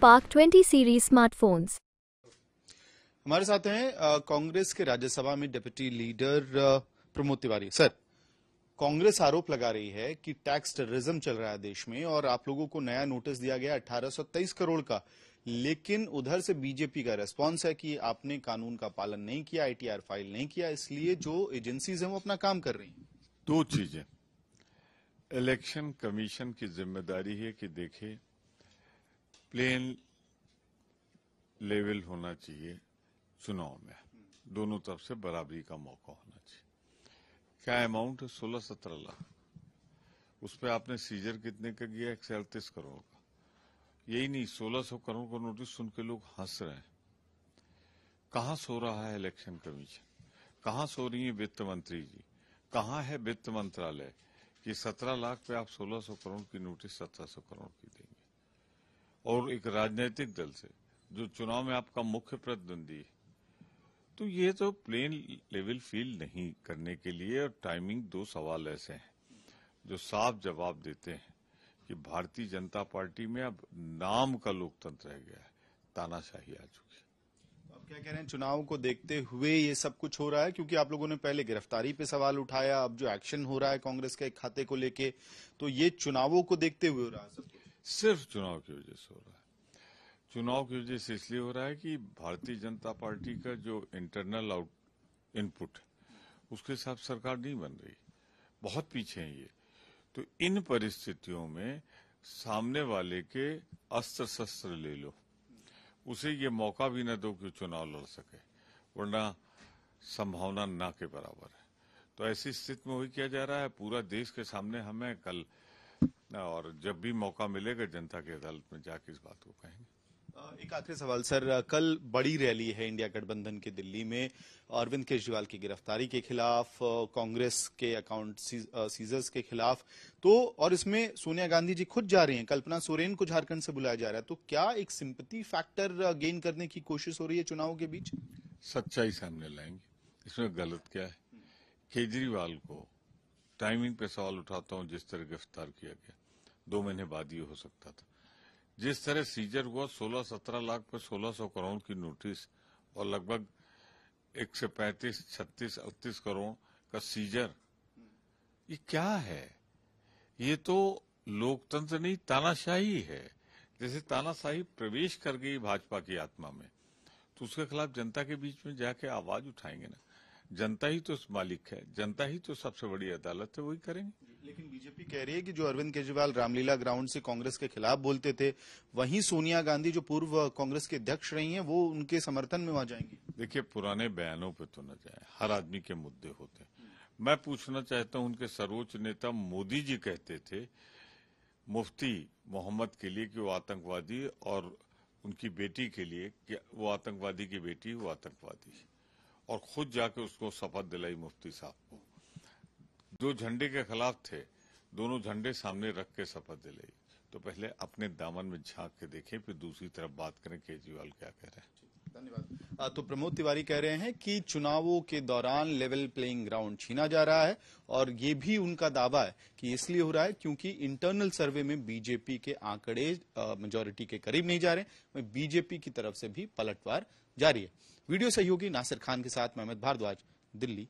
बाग 20 series smartphones हमारे साथ हैं कांग्रेस के राज्यसभा में deputy leader Pramod Tiwari sir Congress आरोप लगा रही है कि टैक्स टेररिज्म चल रहा है देश में और आप लोगों को नया नोटिस दिया गया 1823 करोड़ का लेकिन उधर से बीजेपी का रेस्पॉन्स है कि आपने कानून का पालन नहीं किया आईटीआर फाइल नहीं किया इसलिए जो एजेंसीज हैं वो अपना काम कर रही हैं दो चीजें इलेक्शन कमीशन की जिम्मेदारी है कि देखे प्लेन लेवल होना चाहिए चुनाव में दोनों तरफ से बराबरी का मौका होना चाहिए क्या अमाउंट है सोलह सत्रह लाख उस पर आपने सीजर कितने का किया एक सैंतीस करोड़ का यही नहीं सोलह सौ करोड़ का नोटिस सुन के लोग हंस रहे हैं कहाँ सो रहा है इलेक्शन कमीशन कहा सो रही है वित्त मंत्री जी कहा है वित्त मंत्रालय कि सत्रह लाख पे आप सोलह सौ करोड़ की नोटिस सत्रह सौ करोड़ की देंगे और एक राजनीतिक दल से जो चुनाव में आपका मुख्य प्रतिद्वंदी है तो ये तो प्लेन लेवल फील नहीं करने के लिए और टाइमिंग दो सवाल ऐसे हैं जो साफ जवाब देते हैं कि भारतीय जनता पार्टी में अब नाम का लोकतंत्र रह गया है तानाशाही आ चुकी है अब क्या कह रहे हैं चुनाव को देखते हुए ये सब कुछ हो रहा है क्योंकि आप लोगों ने पहले गिरफ्तारी पे सवाल उठाया अब जो एक्शन हो रहा है कांग्रेस के खाते को लेके तो ये चुनावों को देखते हुए हो रहा है सिर्फ चुनाव की वजह से हो रहा है चुनाव की वजह से इसलिए हो रहा है कि भारतीय जनता पार्टी का जो इंटरनल आउट इनपुट उसके हिसाब सरकार नहीं बन रही बहुत पीछे है ये तो इन परिस्थितियों में सामने वाले के अस्त्र शस्त्र ले लो उसे ये मौका भी न दो कि चुनाव लड़ सके वरना संभावना ना के बराबर है तो ऐसी स्थिति में वही किया जा रहा है पूरा देश के सामने हमें कल ना और जब भी मौका मिलेगा जनता की अदालत में जाके इस बात को कहेंगे एक आखिरी सवाल सर कल बड़ी रैली है इंडिया गठबंधन के दिल्ली में अरविंद केजरीवाल की गिरफ्तारी के खिलाफ कांग्रेस के अकाउंट सीजर्स के खिलाफ तो और इसमें सोनिया गांधी जी खुद जा रही हैं कल्पना सोरेन को झारखंड से बुलाया जा रहा है तो क्या एक सिंपति फैक्टर गेन करने की कोशिश हो रही है चुनाव के बीच सच्चाई सामने लाएंगे इसमें गलत क्या है केजरीवाल को टाइमिंग पे सवाल उठाता हूँ जिस तरह गिरफ्तार किया गया दो महीने बाद ये हो सकता था जिस तरह सीजर हुआ 16-17 लाख पर 1600 करोड़ की नोटिस और लगभग एक से पैंतीस छत्तीस अड़तीस करोड़ का सीजर ये क्या है ये तो लोकतंत्र नहीं तानाशाही है जैसे तानाशाही प्रवेश कर गई भाजपा की आत्मा में तो उसके खिलाफ जनता के बीच में जाके आवाज उठाएंगे ना जनता ही तो मालिक है जनता ही तो सबसे बड़ी अदालत है वही करेंगे लेकिन बीजेपी कह रही है कि जो अरविंद केजरीवाल रामलीला ग्राउंड से कांग्रेस के खिलाफ बोलते थे वहीं सोनिया गांधी जो पूर्व कांग्रेस के अध्यक्ष रही हैं वो उनके समर्थन में वहां जाएंगी देखिए पुराने बयानों पे तो न जाए हर आदमी के मुद्दे होते हैं मैं पूछना चाहता हूं उनके सर्वोच्च नेता मोदी जी कहते थे मुफ्ती मोहम्मद के लिए कि वो आतंकवादी और उनकी बेटी के लिए कि वो आतंकवादी की बेटी वो आतंकवादी और खुद जाके उसको शपथ दिलाई मुफ्ती साहब को जो झंडे के खिलाफ थे दोनों झंडे सामने रख के शपथ दिलाई तो पहले अपने दामन में झांक के देखें फिर दूसरी तरफ बात करें केजरीवाल क्या कह रहे हैं धन्यवाद तो प्रमोद तिवारी कह रहे हैं कि चुनावों के दौरान लेवल प्लेइंग ग्राउंड छीना जा रहा है और ये भी उनका दावा है कि इसलिए हो रहा है क्योंकि इंटरनल सर्वे में बीजेपी के आंकड़े मेजोरिटी के करीब नहीं जा रहे हैं बीजेपी की तरफ से भी पलटवार जारी है वीडियो सहयोगी नासिर खान के साथ मैं भारद्वाज दिल्ली